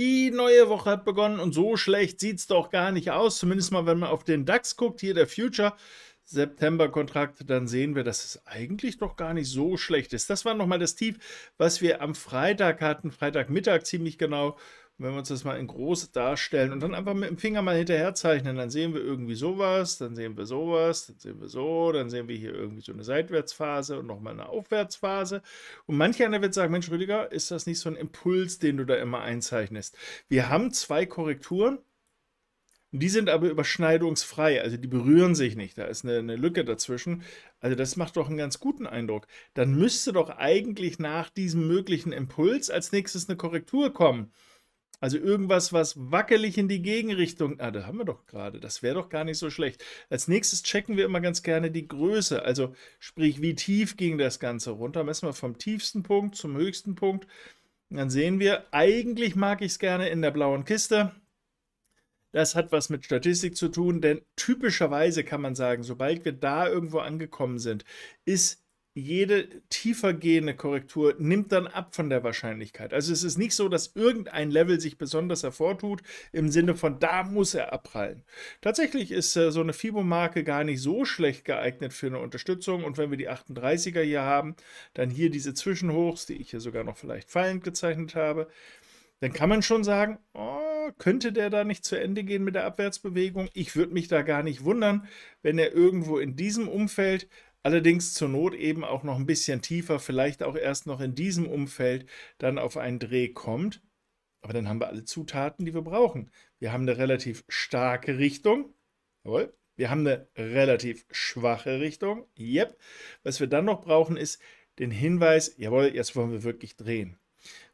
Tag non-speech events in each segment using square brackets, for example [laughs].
Die neue Woche hat begonnen und so schlecht sieht es doch gar nicht aus. Zumindest mal, wenn man auf den DAX guckt, hier der Future. September-Kontrakt, dann sehen wir, dass es eigentlich doch gar nicht so schlecht ist. Das war nochmal das Tief, was wir am Freitag hatten, Freitagmittag ziemlich genau wenn wir uns das mal in groß darstellen und dann einfach mit dem Finger mal hinterher zeichnen, dann sehen wir irgendwie sowas, dann sehen wir sowas, dann sehen wir so, dann sehen wir hier irgendwie so eine Seitwärtsphase und nochmal eine Aufwärtsphase. Und manch einer wird sagen, Mensch Rüdiger, ist das nicht so ein Impuls, den du da immer einzeichnest? Wir haben zwei Korrekturen, die sind aber überschneidungsfrei, also die berühren sich nicht. Da ist eine, eine, Lücke dazwischen. Also das macht doch einen ganz guten Eindruck. Dann müsste doch eigentlich nach diesem möglichen Impuls als nächstes eine Korrektur kommen. Also irgendwas, was wackelig in die Gegenrichtung. Ah, da haben wir doch gerade. Das wäre doch gar nicht so schlecht. Als nächstes checken wir immer ganz gerne die Größe. Also sprich, wie tief ging das Ganze runter? Messen wir vom tiefsten Punkt zum höchsten Punkt. dann sehen wir, eigentlich mag ich es gerne in der blauen Kiste. Das hat was mit Statistik zu tun, denn typischerweise kann man sagen, sobald wir da irgendwo angekommen sind, ist jede tiefer gehende Korrektur nimmt dann ab von der Wahrscheinlichkeit. Also es ist nicht so, dass irgendein Level sich besonders hervortut, im Sinne von, da muss er abprallen. Tatsächlich ist äh, so eine Fibo-Marke gar nicht so schlecht geeignet für eine Unterstützung. Und wenn wir die 38er hier haben, dann hier diese Zwischenhochs, die ich hier sogar noch vielleicht fallend gezeichnet habe, dann kann man schon sagen, oh, könnte der da nicht zu Ende gehen mit der Abwärtsbewegung? Ich würde mich da gar nicht wundern, wenn er irgendwo in diesem Umfeld Allerdings zur Not eben auch noch ein bisschen tiefer, vielleicht auch erst noch in diesem Umfeld dann auf einen Dreh kommt. Aber dann haben wir alle Zutaten, die wir brauchen. Wir haben eine relativ starke Richtung. Jawohl. Wir haben eine relativ schwache Richtung. Yep. Was wir dann noch brauchen, ist den Hinweis, jawohl, jetzt wollen wir wirklich drehen.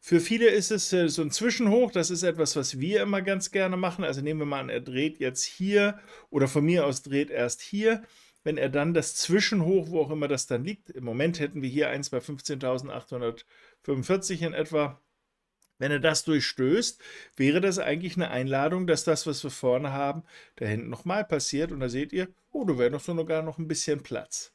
Für viele ist es äh, so ein Zwischenhoch, das ist etwas, was wir immer ganz gerne machen. Also nehmen wir mal an, er dreht jetzt hier oder von mir aus dreht erst hier wenn er dann das Zwischenhoch, wo auch immer das dann liegt, im Moment hätten wir hier eins bei 15.845 in etwa, wenn er das durchstößt, wäre das eigentlich eine Einladung, dass das, was wir vorne haben, da hinten nochmal passiert. Und da seht ihr, oh, da wäre doch sogar noch ein bisschen Platz.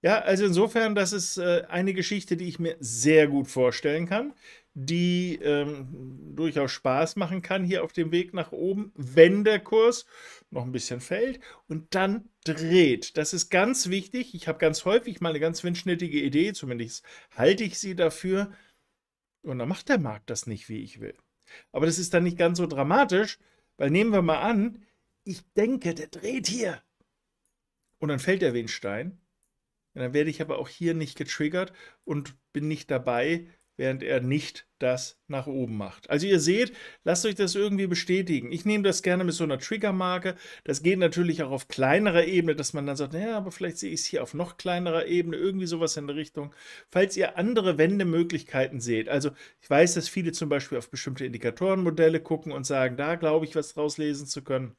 Ja, also insofern, das ist äh, eine Geschichte, die ich mir sehr gut vorstellen kann die ähm, durchaus Spaß machen kann hier auf dem Weg nach oben, wenn der Kurs noch ein bisschen fällt und dann dreht. Das ist ganz wichtig. Ich habe ganz häufig mal eine ganz windschnittige Idee, zumindest halte ich sie dafür. Und dann macht der Markt das nicht, wie ich will. Aber das ist dann nicht ganz so dramatisch, weil nehmen wir mal an, ich denke, der dreht hier. Und dann fällt der Windstein. Und dann werde ich aber auch hier nicht getriggert und bin nicht dabei, während er nicht das nach oben macht. Also ihr seht, lasst euch das irgendwie bestätigen. Ich nehme das gerne mit so einer Triggermarke. Das geht natürlich auch auf kleinerer Ebene, dass man dann sagt, naja, aber vielleicht sehe ich es hier auf noch kleinerer Ebene, irgendwie sowas in der Richtung. Falls ihr andere Wendemöglichkeiten seht, also ich weiß, dass viele zum Beispiel auf bestimmte Indikatorenmodelle gucken und sagen, da glaube ich, was draus lesen zu können.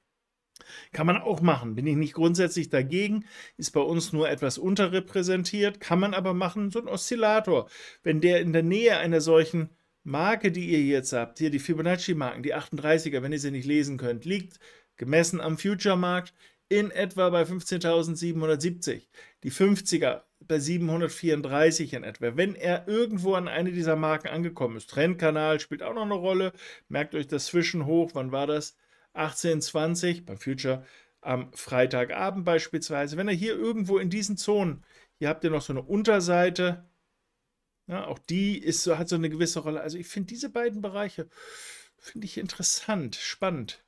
Kann man auch machen, bin ich nicht grundsätzlich dagegen, ist bei uns nur etwas unterrepräsentiert, kann man aber machen, so ein Oszillator. Wenn der in der Nähe einer solchen Marke, die ihr jetzt habt, hier die Fibonacci-Marken, die 38er, wenn ihr sie nicht lesen könnt, liegt gemessen am Future-Markt in etwa bei 15.770, die 50er bei 734 in etwa. Wenn er irgendwo an eine dieser Marken angekommen ist, Trendkanal spielt auch noch eine Rolle, merkt euch das Zwischenhoch, wann war das? 18,20 beim Future am Freitagabend beispielsweise. Wenn er hier irgendwo in diesen Zonen, hier habt ihr noch so eine Unterseite, ja, auch die ist so, hat so eine gewisse Rolle. Also ich finde diese beiden Bereiche, finde ich interessant, spannend.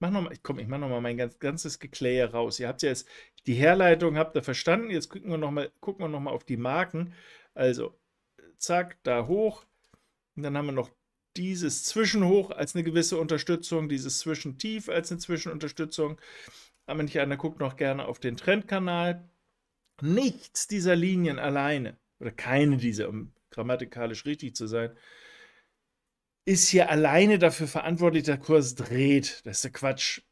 Mach noch mal, ich komme, ich mache nochmal mein ganz, ganzes Geklähe raus. Ihr habt ja jetzt die Herleitung, habt ihr verstanden. Jetzt gucken wir nochmal noch, auf die Marken. Also, zack, da hoch. Und dann haben wir noch dieses Zwischenhoch als eine gewisse Unterstützung, dieses Zwischentief als eine Zwischenunterstützung. Aber nicht einer guckt noch gerne auf den Trendkanal. Nichts dieser Linien alleine, oder keine dieser, um grammatikalisch richtig zu sein, ist hier alleine dafür verantwortlich, der Kurs dreht. Das ist der Quatsch.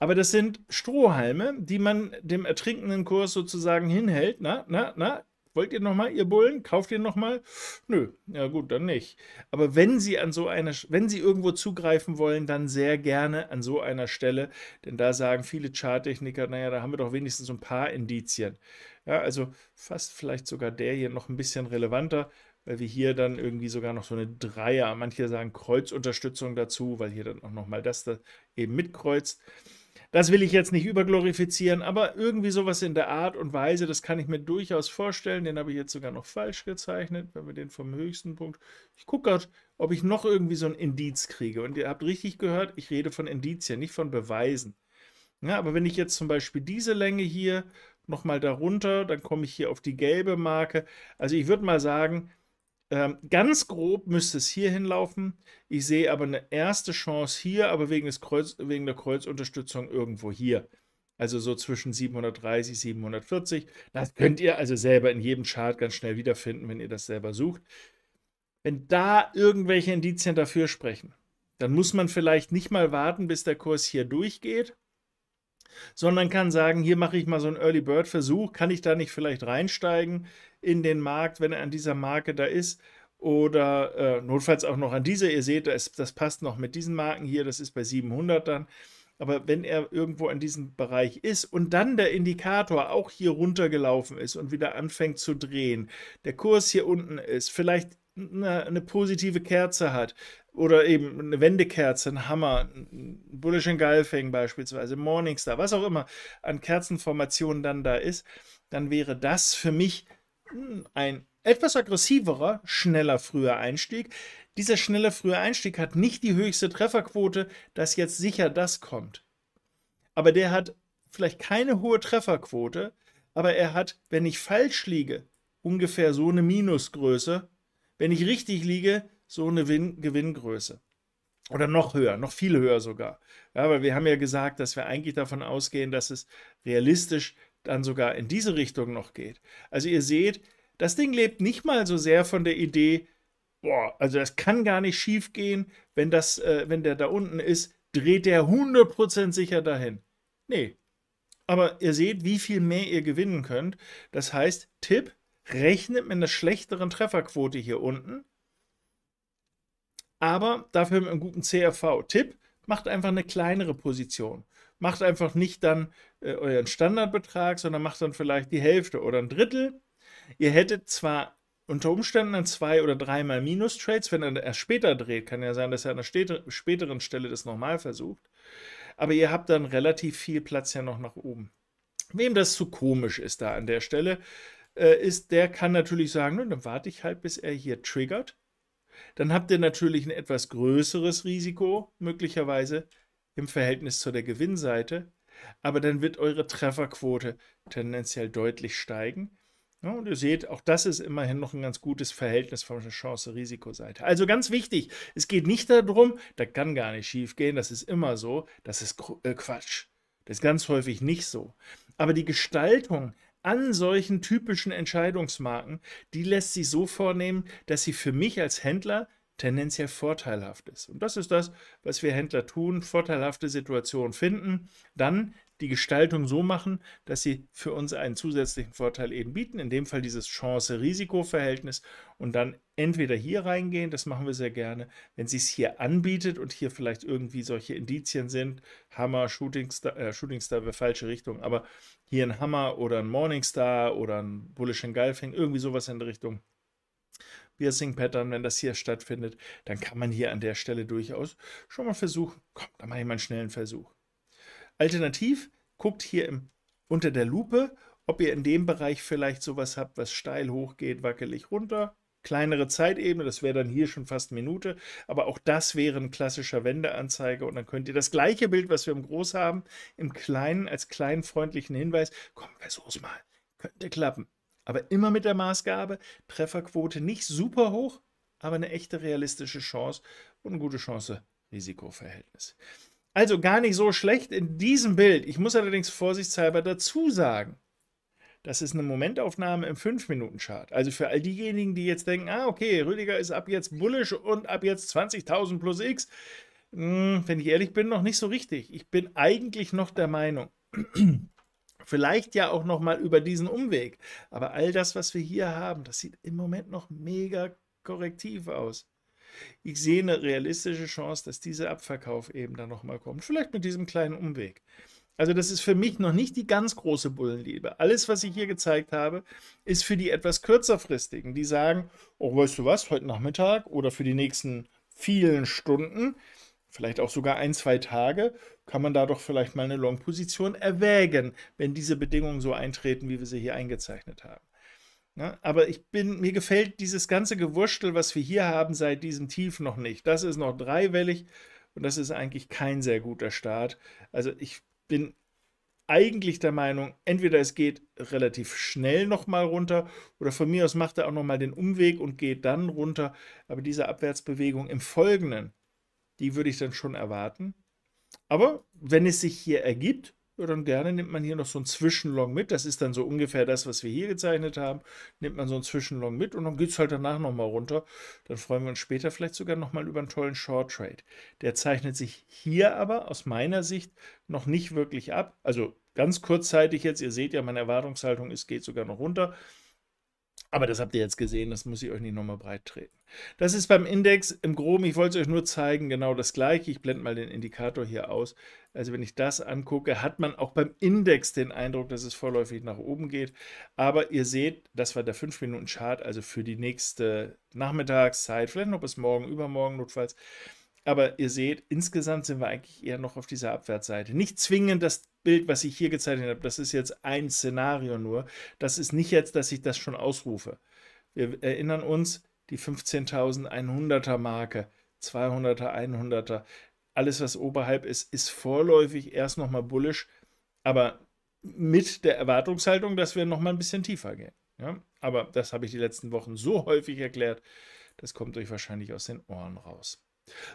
Aber das sind Strohhalme, die man dem ertrinkenden Kurs sozusagen hinhält. Na, na, na, Wollt ihr nochmal, ihr Bullen? Kauft ihr nochmal? Nö, ja gut, dann nicht. Aber wenn Sie an so einer, wenn Sie irgendwo zugreifen wollen, dann sehr gerne an so einer Stelle, denn da sagen viele Charttechniker, naja, da haben wir doch wenigstens ein paar Indizien. Ja, also fast vielleicht sogar der hier noch ein bisschen relevanter, weil wir hier dann irgendwie sogar noch so eine Dreier, manche sagen Kreuzunterstützung dazu, weil hier dann auch nochmal das da eben mitkreuzt. Das will ich jetzt nicht überglorifizieren, aber irgendwie sowas in der Art und Weise, das kann ich mir durchaus vorstellen. Den habe ich jetzt sogar noch falsch gezeichnet, wenn wir den vom höchsten Punkt. Ich gucke gerade, ob ich noch irgendwie so ein Indiz kriege. Und ihr habt richtig gehört, ich rede von Indizien, nicht von Beweisen. Ja, aber wenn ich jetzt zum Beispiel diese Länge hier nochmal darunter, dann komme ich hier auf die gelbe Marke. Also ich würde mal sagen, ähm, ganz grob müsste es hier hinlaufen. Ich sehe aber eine erste Chance hier, aber wegen, des Kreuz, wegen der Kreuzunterstützung irgendwo hier. Also so zwischen 730, 740. Das könnt ihr also selber in jedem Chart ganz schnell wiederfinden, wenn ihr das selber sucht. Wenn da irgendwelche Indizien dafür sprechen, dann muss man vielleicht nicht mal warten, bis der Kurs hier durchgeht, sondern kann sagen, hier mache ich mal so einen Early Bird Versuch, kann ich da nicht vielleicht reinsteigen in den Markt, wenn er an dieser Marke da ist oder äh, notfalls auch noch an dieser, ihr seht, das, das passt noch mit diesen Marken hier, das ist bei 700 dann, aber wenn er irgendwo an diesem Bereich ist und dann der Indikator auch hier runtergelaufen ist und wieder anfängt zu drehen, der Kurs hier unten ist, vielleicht eine, eine positive Kerze hat oder eben eine Wendekerze, ein Hammer, ein Bullish and Galfing beispielsweise, Morningstar, was auch immer an Kerzenformationen dann da ist, dann wäre das für mich hm, ein etwas aggressiverer, schneller, früher Einstieg. Dieser schnelle, frühe Einstieg hat nicht die höchste Trefferquote, dass jetzt sicher das kommt. Aber der hat vielleicht keine hohe Trefferquote, aber er hat, wenn ich falsch liege, ungefähr so eine Minusgröße wenn ich richtig liege, so eine Win Gewinngröße. Oder noch höher, noch viel höher sogar. Ja, weil wir haben ja gesagt, dass wir eigentlich davon ausgehen, dass es realistisch dann sogar in diese Richtung noch geht. Also ihr seht, das Ding lebt nicht mal so sehr von der Idee, boah, also das kann gar nicht schief gehen, wenn, äh, wenn der da unten ist, dreht der 100% sicher dahin. Nee. Aber ihr seht, wie viel mehr ihr gewinnen könnt. Das heißt, Tipp, rechnet mit einer schlechteren Trefferquote hier unten. Aber dafür mit einem guten CRV. Tipp, macht einfach eine kleinere Position. Macht einfach nicht dann äh, euren Standardbetrag, sondern macht dann vielleicht die Hälfte oder ein Drittel. Ihr hättet zwar unter Umständen dann zwei oder dreimal Minus-Trades, wenn er erst später dreht, kann ja sein, dass er an einer späteren Stelle das nochmal versucht. Aber ihr habt dann relativ viel Platz ja noch nach oben. Wem das zu komisch ist da an der Stelle, äh, ist, der kann natürlich sagen, dann warte ich halt, bis er hier triggert. Dann habt ihr natürlich ein etwas größeres Risiko, möglicherweise im Verhältnis zu der Gewinnseite. Aber dann wird eure Trefferquote tendenziell deutlich steigen. Ja, und ihr seht, auch das ist immerhin noch ein ganz gutes Verhältnis von der Chance-Risikoseite. Also ganz wichtig, es geht nicht darum, da kann gar nicht schief gehen, das ist immer so, das ist äh, Quatsch. Das ist ganz häufig nicht so. Aber die Gestaltung an solchen typischen Entscheidungsmarken, die lässt sich so vornehmen, dass sie für mich als Händler tendenziell vorteilhaft ist. Und das ist das, was wir Händler tun, vorteilhafte Situationen finden, dann die Gestaltung so machen, dass sie für uns einen zusätzlichen Vorteil eben bieten. In dem Fall dieses Chance-Risiko-Verhältnis und dann entweder hier reingehen, das machen wir sehr gerne, wenn sie es hier anbietet und hier vielleicht irgendwie solche Indizien sind, Hammer, Shooting Star, äh, Shooting wäre falsche Richtung, aber hier ein Hammer oder ein Morningstar oder ein Bullish Engulfing, irgendwie sowas in der Richtung. Piercing Pattern, wenn das hier stattfindet, dann kann man hier an der Stelle durchaus schon mal versuchen, komm, da mache ich mal einen schnellen Versuch. Alternativ guckt hier im, unter der Lupe, ob ihr in dem Bereich vielleicht sowas habt, was steil hochgeht, wackelig runter. Kleinere Zeitebene, das wäre dann hier schon fast eine Minute, aber auch das wäre ein klassischer Wendeanzeiger und dann könnt ihr das gleiche Bild, was wir im Groß haben, im Kleinen als kleinen freundlichen Hinweis, komm, versuch's mal, könnte klappen. Aber immer mit der Maßgabe, Trefferquote nicht super hoch, aber eine echte realistische Chance und eine gute Chance Risikoverhältnis. Also gar nicht so schlecht in diesem Bild. Ich muss allerdings vorsichtshalber dazu sagen, das ist eine Momentaufnahme im 5-Minuten-Chart. Also für all diejenigen, die jetzt denken, ah, okay, Rüdiger ist ab jetzt bullisch und ab jetzt 20.000 plus X, hm, wenn ich ehrlich bin, noch nicht so richtig. Ich bin eigentlich noch der Meinung, [clears throat] vielleicht ja auch noch mal über diesen Umweg, aber all das, was wir hier haben, das sieht im Moment noch mega korrektiv aus. Ich sehe eine realistische Chance, dass dieser Abverkauf eben dann nochmal kommt. Vielleicht mit diesem kleinen Umweg. Also das ist für mich noch nicht die ganz große Bullenliebe. Alles, was ich hier gezeigt habe, ist für die etwas kürzerfristigen, die sagen, oh, weißt du was, heute Nachmittag oder für die nächsten vielen Stunden, vielleicht auch sogar ein, zwei Tage, kann man da doch vielleicht mal eine Long-Position erwägen, wenn diese Bedingungen so eintreten, wie wir sie hier eingezeichnet haben. Ja, ne? aber ich bin, mir gefällt dieses ganze Gewurstel, was wir hier haben, seit diesem Tief noch nicht. Das ist noch dreiwellig und das ist eigentlich kein sehr guter Start. Also ich bin eigentlich der Meinung, entweder es geht relativ schnell nochmal runter oder von mir aus macht er auch nochmal den Umweg und geht dann runter. Aber diese Abwärtsbewegung im Folgenden, die würde ich dann schon erwarten. Aber wenn es sich hier ergibt, ja, dann gerne nimmt man hier noch so einen Zwischenlong mit. Das ist dann so ungefähr das, was wir hier gezeichnet haben. Nimmt man so einen Zwischenlong mit und dann geht es halt danach nochmal runter. Dann freuen wir uns später vielleicht sogar nochmal über einen tollen Short Trade. Der zeichnet sich hier aber aus meiner Sicht noch nicht wirklich ab. Also ganz kurzzeitig jetzt, ihr seht ja, meine Erwartungshaltung ist, geht sogar noch runter. Aber das habt ihr jetzt gesehen, das muss ich euch nicht nochmal breit treten. Das ist beim Index im Groben, ich wollte es euch nur zeigen, genau das gleiche. Ich blende mal den Indikator hier aus. Also wenn ich das angucke, hat man auch beim Index den Eindruck, dass es vorläufig nach oben geht. Aber ihr seht, das war der 5-Minuten-Chart, also für die nächste Nachmittagszeit, vielleicht noch bis morgen, übermorgen notfalls. Aber ihr seht, insgesamt sind wir eigentlich eher noch auf dieser Abwärtsseite. Nicht zwingend, dass Bild, was ich hier gezeichnet habe, das ist jetzt ein Szenario nur. Das ist nicht jetzt, dass ich das schon ausrufe. Wir erinnern uns, die 15.100er Marke, 200er, 100er, alles, was oberhalb ist, ist vorläufig erst nochmal bullisch, aber mit der Erwartungshaltung, dass wir nochmal ein bisschen tiefer gehen. Ja? Aber das habe ich die letzten Wochen so häufig erklärt, das kommt euch wahrscheinlich aus den Ohren raus.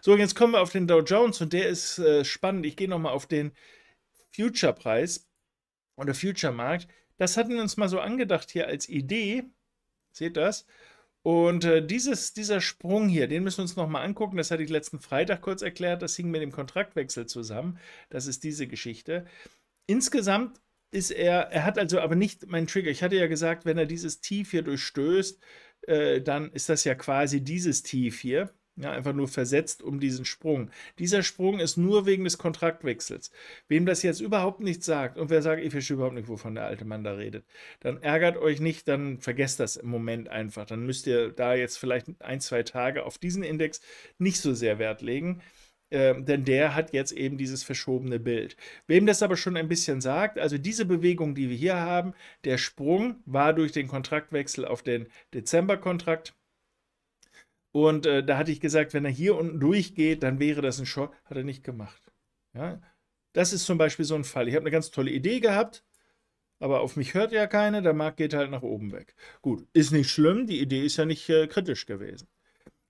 So, jetzt kommen wir auf den Dow Jones und der ist äh, spannend. Ich gehe nochmal auf den Future-Preis oder Future-Markt. Das hatten wir uns mal so angedacht hier als Idee. Seht das? Und äh, dieses, dieser Sprung hier, den müssen wir uns nochmal angucken. Das hatte ich letzten Freitag kurz erklärt. Das hing mit dem Kontraktwechsel zusammen. Das ist diese Geschichte. Insgesamt ist er, er hat also aber nicht meinen Trigger. Ich hatte ja gesagt, wenn er dieses Tief hier durchstößt, äh, dann ist das ja quasi dieses Tief hier. Ja, einfach nur versetzt um diesen Sprung. Dieser Sprung ist nur wegen des Kontraktwechsels. Wem das jetzt überhaupt nichts sagt und wer sagt, ich verstehe überhaupt nicht, wovon der alte Mann da redet, dann ärgert euch nicht, dann vergesst das im Moment einfach. Dann müsst ihr da jetzt vielleicht ein, zwei Tage auf diesen Index nicht so sehr Wert legen. Ähm, denn der hat jetzt eben dieses verschobene Bild. Wem das aber schon ein bisschen sagt, also diese Bewegung, die wir hier haben, der Sprung war durch den Kontraktwechsel auf den Dezember-Kontrakt. Und äh, da hatte ich gesagt, wenn er hier unten durchgeht, dann wäre das ein Short. Hat er nicht gemacht. Ja? Das ist zum Beispiel so ein Fall. Ich habe eine ganz tolle Idee gehabt, aber auf mich hört ja keiner. Der Markt geht halt nach oben weg. Gut, ist nicht schlimm. Die Idee ist ja nicht äh, kritisch gewesen.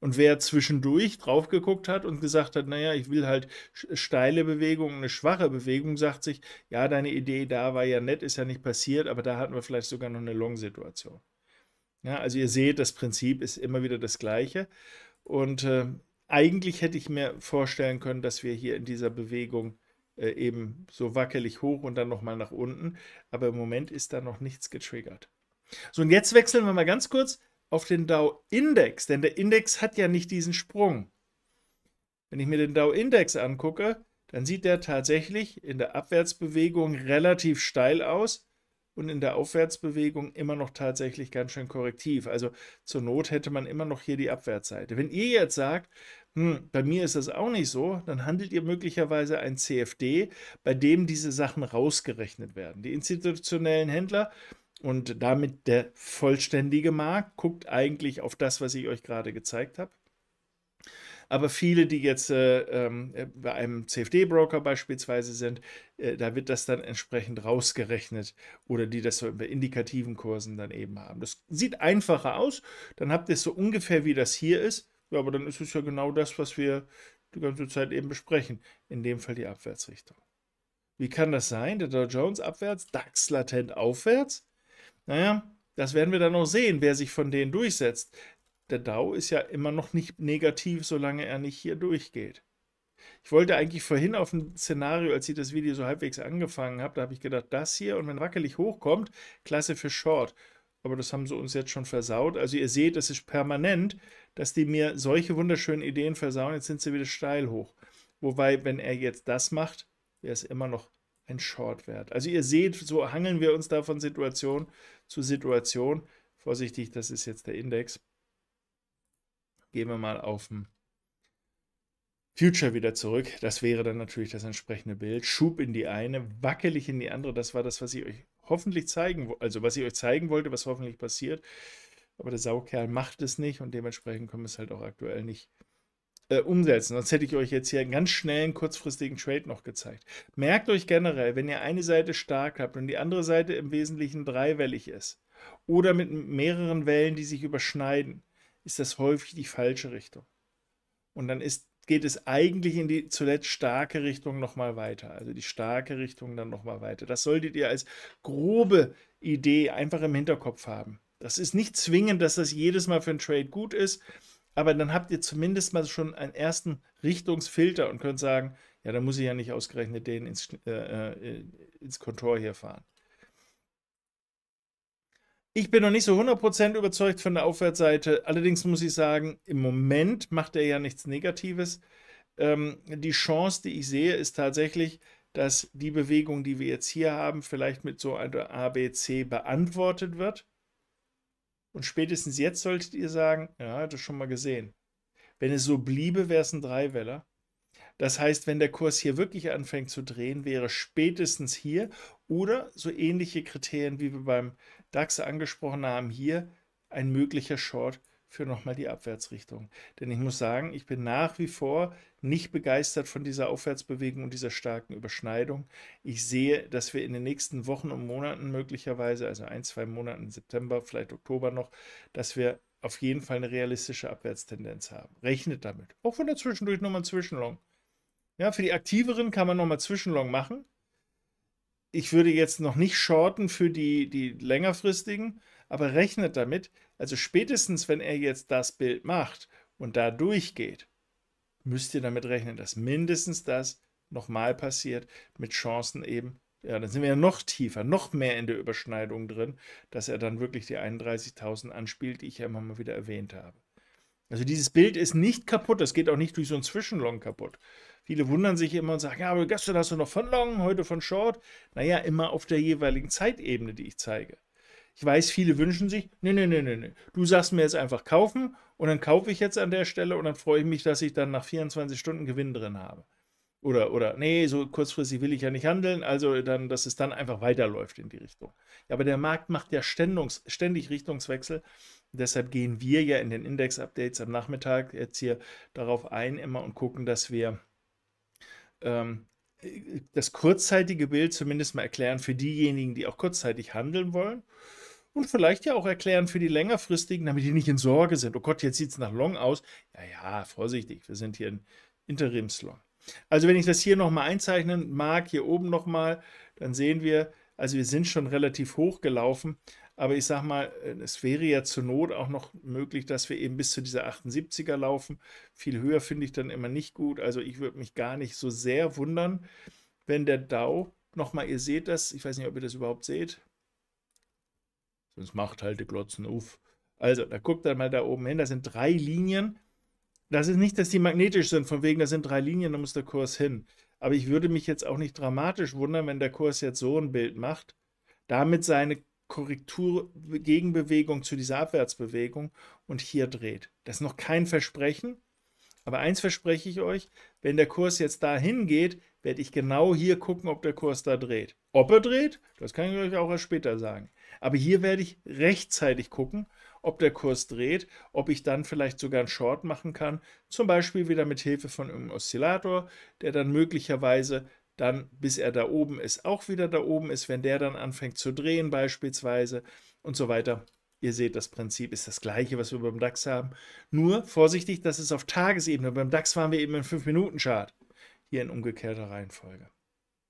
Und wer zwischendurch drauf geguckt hat und gesagt hat, naja, ich will halt steile Bewegung, eine schwache Bewegung, sagt sich, ja, deine Idee da war ja nett, ist ja nicht passiert, aber da hatten wir vielleicht sogar noch eine Long-Situation. Ja, also ihr seht, das Prinzip ist immer wieder das gleiche. Und äh, eigentlich hätte ich mir vorstellen können, dass wir hier in dieser Bewegung äh, eben so wackelig hoch und dann nochmal nach unten. Aber im Moment ist da noch nichts getriggert. So, und jetzt wechseln wir mal ganz kurz auf den dao index denn der Index hat ja nicht diesen Sprung. Wenn ich mir den dao index angucke, dann sieht der tatsächlich in der Abwärtsbewegung relativ steil aus und in der Aufwärtsbewegung immer noch tatsächlich ganz schön korrektiv. Also zur Not hätte man immer noch hier die Abwärtsseite. Wenn ihr jetzt sagt, hm, bei mir ist das auch nicht so, dann handelt ihr möglicherweise ein CFD, bei dem diese Sachen rausgerechnet werden. Die institutionellen Händler und damit der vollständige Markt guckt eigentlich auf das, was ich euch gerade gezeigt habe. Aber viele, die jetzt äh, ähm, äh, bei einem CFD-Broker beispielsweise sind, äh, da wird das dann entsprechend rausgerechnet oder die das so bei indikativen Kursen dann eben haben. Das sieht einfacher aus, dann habt ihr es so ungefähr wie das hier ist, ja, aber dann ist es ja genau das, was wir die ganze Zeit eben besprechen, in dem Fall die Abwärtsrichtung. Wie kann das sein? Der Dow Jones abwärts, DAX latent aufwärts? Naja, das werden wir dann noch sehen, wer sich von denen durchsetzt der DAO ist ja immer noch nicht negativ, solange er nicht hier durchgeht. Ich wollte eigentlich vorhin auf ein Szenario, als ich das Video so halbwegs angefangen habe, da habe ich gedacht, das hier und wenn wackelig hochkommt, klasse für Short. Aber das haben sie uns jetzt schon versaut. Also ihr seht, das ist permanent, dass die mir solche wunderschönen Ideen versauen. Jetzt sind sie wieder steil hoch. Wobei, wenn er jetzt das macht, wäre es immer noch ein Short wert. Also ihr seht, so hangeln wir uns da von Situation zu Situation. Vorsichtig, das ist jetzt der Index gehen wir mal auf den Future wieder zurück. Das wäre dann natürlich das entsprechende Bild. Schub in die eine, wackelig in die andere. Das war das, was ich euch hoffentlich zeigen, also was ich euch zeigen wollte, was hoffentlich passiert. Aber der Saukerl macht es nicht und dementsprechend können wir es halt auch aktuell nicht äh, umsetzen. Sonst hätte ich euch jetzt hier einen ganz schnellen, kurzfristigen Trade noch gezeigt. Merkt euch generell, wenn ihr eine Seite stark habt und die andere Seite im Wesentlichen dreiwellig ist oder mit mehreren Wellen, die sich überschneiden, ist das häufig die falsche Richtung. Und dann ist, geht es eigentlich in die zuletzt starke Richtung nochmal weiter. Also die starke Richtung dann nochmal weiter. Das solltet ihr als grobe Idee einfach im Hinterkopf haben. Das ist nicht zwingend, dass das jedes Mal für einen Trade gut ist, aber dann habt ihr zumindest mal schon einen ersten Richtungsfilter und könnt sagen, ja, da muss ich ja nicht ausgerechnet den ins, äh, äh ins Kontor hier fahren. Ich bin noch nicht so 100% überzeugt von der Aufwärtsseite. Allerdings muss ich sagen, im Moment macht er ja nichts Negatives. Ähm, die Chance, die ich sehe, ist tatsächlich, dass die Bewegung, die wir jetzt hier haben, vielleicht mit so einer ABC beantwortet wird. Und spätestens jetzt solltet ihr sagen, ja, das schon mal gesehen. Wenn es so bliebe, wäre es ein Dreiweller. Das heißt, wenn der Kurs hier wirklich anfängt zu drehen, wäre spätestens hier oder so ähnliche Kriterien wie wir beim DAX angesprochen haben, hier ein möglicher Short für nochmal die Abwärtsrichtung. Denn ich muss sagen, ich bin nach wie vor nicht begeistert von dieser Aufwärtsbewegung und dieser starken Überschneidung. Ich sehe, dass wir in den nächsten Wochen und Monaten möglicherweise, also ein, zwei Monaten, September, vielleicht Oktober noch, dass wir auf jeden Fall eine realistische Abwärtstendenz haben. Rechnet damit. Auch wenn da zwischendurch nochmal ein Zwischenlong. Ja, für die Aktiveren kann man nochmal Zwischenlong machen ich würde jetzt noch nicht shorten für die, die längerfristigen, aber rechnet damit, also spätestens, wenn er jetzt das Bild macht und da durchgeht, müsst ihr damit rechnen, dass mindestens das nochmal passiert mit Chancen eben, ja, dann sind wir ja noch tiefer, noch mehr in der Überschneidung drin, dass er dann wirklich die 31.000 anspielt, die ich ja immer mal wieder erwähnt habe. Also dieses Bild ist nicht kaputt, das geht auch nicht durch so einen Zwischenlong kaputt, Viele wundern sich immer und sagen, ja, aber gestern hast du noch von Long, heute von Short. Naja, immer auf der jeweiligen Zeitebene, die ich zeige. Ich weiß, viele wünschen sich, nee, nee, nee, nee, nee. Du sagst mir jetzt einfach kaufen und dann kaufe ich jetzt an der Stelle und dann freue ich mich, dass ich dann nach 24 Stunden Gewinn drin habe. Oder, oder, nee, so kurzfristig will ich ja nicht handeln, also dann, dass es dann einfach weiterläuft in die Richtung. Ja, aber der Markt macht ja Ständungs, ständig Richtungswechsel. Deshalb gehen wir ja in den Index-Updates am Nachmittag jetzt hier darauf ein immer und gucken, dass wir ähm, das kurzzeitige Bild zumindest mal erklären für diejenigen, die auch kurzzeitig handeln wollen. Und vielleicht ja auch erklären für die längerfristigen, damit die nicht in Sorge sind. Oh Gott, jetzt sieht es nach Long aus. Ja, ja, vorsichtig, wir sind hier in Interimslong. Also wenn ich das hier nochmal einzeichnen mag, hier oben nochmal, dann sehen wir, also wir sind schon relativ hoch gelaufen, aber ich sage mal, äh, es wäre ja zur Not auch noch möglich, dass wir eben bis zu dieser 78er laufen. Viel höher finde ich dann immer nicht gut. Also ich würde mich gar nicht so sehr wundern, wenn der DAO nochmal, ihr seht das, ich weiß nicht, ob ihr das überhaupt seht. Sonst macht halt die Glotzen auf. Also, da guckt dann mal da oben hin, da sind drei Linien. Das ist nicht, dass die magnetisch sind, von wegen, da sind drei Linien, da muss der Kurs hin. Aber ich würde mich jetzt auch nicht dramatisch wundern, wenn der Kurs jetzt so ein Bild macht, damit seine Korrektur, Gegenbewegung zu dieser Abwärtsbewegung und hier dreht. Das ist noch kein Versprechen, aber eins verspreche ich euch, wenn der Kurs jetzt dahin geht, werde ich genau hier gucken, ob der Kurs da dreht. Ob er dreht, das kann ich euch auch erst später sagen. Aber hier werde ich rechtzeitig gucken, ob der Kurs dreht, ob ich dann vielleicht sogar einen Short machen kann, zum Beispiel wieder mit Hilfe von einem Oszillator, der dann möglicherweise dann bis er da oben ist, auch wieder da oben ist, wenn der dann anfängt zu drehen beispielsweise und so weiter. Ihr seht, das Prinzip ist das gleiche, was wir beim DAX haben. Nur vorsichtig, das ist auf Tagesebene. Beim DAX waren wir eben im 5-Minuten-Chart. Hier in umgekehrter Reihenfolge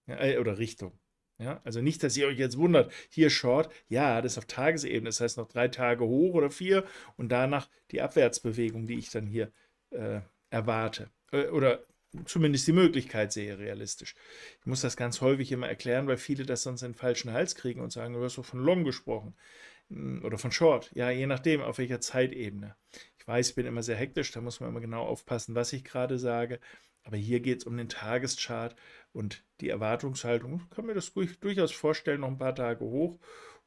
ja, äh, oder Richtung. Ja, also nicht, dass ihr euch jetzt wundert, hier Short, ja, das ist auf Tagesebene, das heißt noch drei Tage hoch oder vier und danach die Abwärtsbewegung, die ich dann hier äh, erwarte äh, oder zumindest die Möglichkeit sehe, realistisch. Ich muss das ganz häufig immer erklären, weil viele das sonst in den falschen Hals kriegen und sagen, du hast doch von Long gesprochen hm, oder von Short. Ja, je nachdem, auf welcher Zeitebene. Ich weiß, ich bin immer sehr hektisch, da muss man immer genau aufpassen, was ich gerade sage. Aber hier geht es um den Tageschart und die Erwartungshaltung. Ich kann mir das durchaus vorstellen, noch ein paar Tage hoch.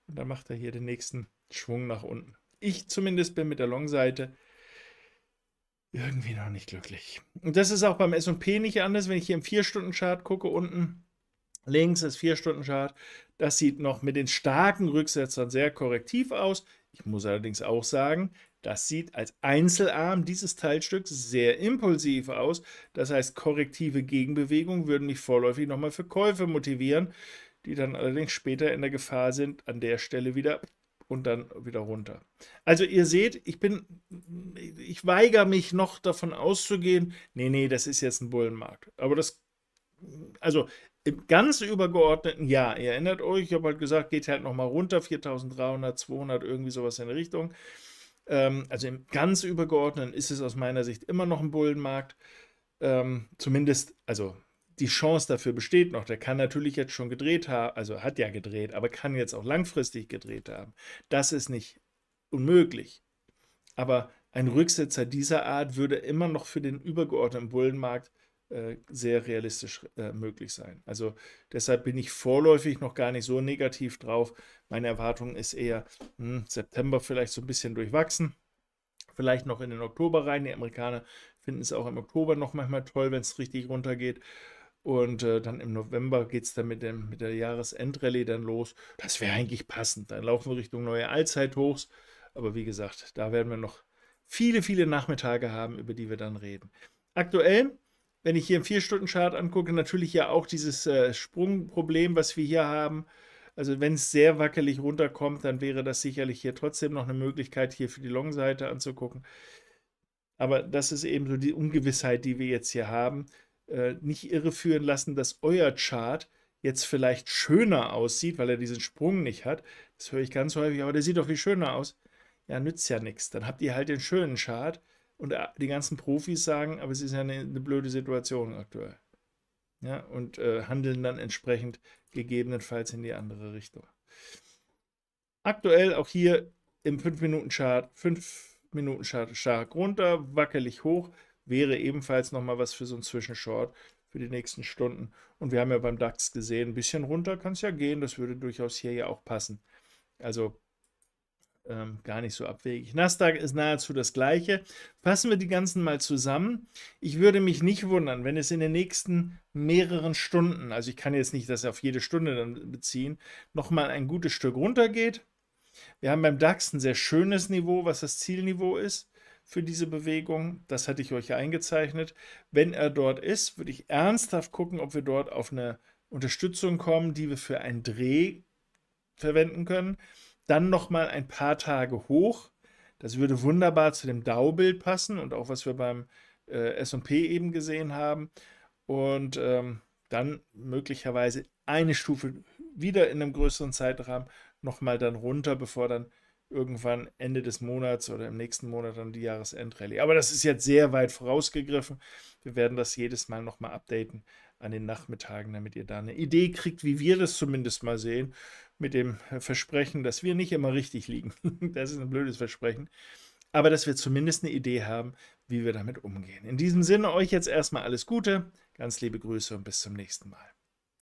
Und dann macht er hier den nächsten Schwung nach unten. Ich zumindest bin mit der Long-Seite irgendwie noch nicht glücklich. Und das ist auch beim SP nicht anders. Wenn ich hier im 4-Stunden-Chart gucke, unten links ist 4-Stunden-Chart. Das sieht noch mit den starken Rücksetzern sehr korrektiv aus. Ich muss allerdings auch sagen, das sieht als Einzelarm dieses Teilstücks sehr impulsiv aus. Das heißt, korrektive Gegenbewegungen würden mich vorläufig nochmal für Käufe motivieren, die dann allerdings später in der Gefahr sind, an der Stelle wieder und dann wieder runter. Also ihr seht, ich bin, ich weigere mich noch davon auszugehen, nee, nee, das ist jetzt ein Bullenmarkt. Aber das, also im ganz übergeordneten, ja, ihr erinnert euch, ich habe halt gesagt, geht halt nochmal runter, 4300, 200, irgendwie sowas in Richtung. Ähm, also im ganz übergeordneten ist es aus meiner Sicht immer noch ein Bullenmarkt. Ähm, zumindest, also die Chance dafür besteht noch. Der kann natürlich jetzt schon gedreht haben, also hat ja gedreht, aber kann jetzt auch langfristig gedreht haben. Das ist nicht unmöglich. Aber ein Rücksetzer dieser Art würde immer noch für den übergeordneten Bullenmarkt äh, sehr realistisch äh, möglich sein. Also deshalb bin ich vorläufig noch gar nicht so negativ drauf. Meine Erwartung ist eher mh, hm, September vielleicht so ein bisschen durchwachsen, vielleicht noch in den Oktober rein. Die Amerikaner finden es auch im Oktober noch manchmal toll, wenn es richtig runtergeht. Und äh, dann im November geht es dann mit, dem, mit der Jahresendrallye dann los. Das wäre eigentlich passend. Dann laufen wir Richtung neue Allzeithochs. Aber wie gesagt, da werden wir noch viele, viele Nachmittage haben, über die wir dann reden. Aktuell, wenn ich hier im 4-Stunden-Chart angucke, natürlich ja auch dieses äh, Sprungproblem, was wir hier haben. Also wenn es sehr wackelig runterkommt, dann wäre das sicherlich hier trotzdem noch eine Möglichkeit, hier für die Long-Seite anzugucken. Aber das ist eben so die Ungewissheit, die wir jetzt hier haben äh, nicht irreführen lassen, dass euer Chart jetzt vielleicht schöner aussieht, weil er diesen Sprung nicht hat. Das höre ich ganz häufig, aber der sieht doch viel schöner aus. Ja, nützt ja nichts. Dann habt ihr halt den schönen Chart und äh, die ganzen Profis sagen, aber es ist ja eine, eine blöde Situation aktuell. Ja, und äh, handeln dann entsprechend gegebenenfalls in die andere Richtung. Aktuell auch hier im 5-Minuten-Chart, 5-Minuten-Chart stark runter, wackelig hoch wäre ebenfalls nochmal was für so einen Zwischenshort für die nächsten Stunden. Und wir haben ja beim DAX gesehen, ein bisschen runter kann es ja gehen, das würde durchaus hier ja auch passen. Also ähm, gar nicht so abwegig. Nasdaq ist nahezu das gleiche. Fassen wir die ganzen mal zusammen. Ich würde mich nicht wundern, wenn es in den nächsten mehreren Stunden, also ich kann jetzt nicht das auf jede Stunde dann beziehen, nochmal ein gutes Stück runter geht. Wir haben beim DAX ein sehr schönes Niveau, was das Zielniveau ist für diese Bewegung. Das hatte ich euch ja eingezeichnet. Wenn er dort ist, würde ich ernsthaft gucken, ob wir dort auf eine Unterstützung kommen, die wir für einen Dreh verwenden können. Dann nochmal ein paar Tage hoch. Das würde wunderbar zu dem Dow-Bild passen und auch was wir beim äh, S&P eben gesehen haben. Und ähm, dann möglicherweise eine Stufe wieder in einem größeren Zeitrahmen nochmal dann runter, bevor dann irgendwann Ende des Monats oder im nächsten Monat dann die Jahresendrallye. Aber das ist jetzt sehr weit vorausgegriffen. Wir werden das jedes Mal nochmal updaten an den Nachmittagen, damit ihr da eine Idee kriegt, wie wir das zumindest mal sehen, mit dem Versprechen, dass wir nicht immer richtig liegen. [laughs] Das ist ein blödes Versprechen. Aber dass wir zumindest eine Idee haben, wie wir damit umgehen. In diesem Sinne euch jetzt erstmal alles Gute, ganz liebe Grüße und bis zum nächsten Mal.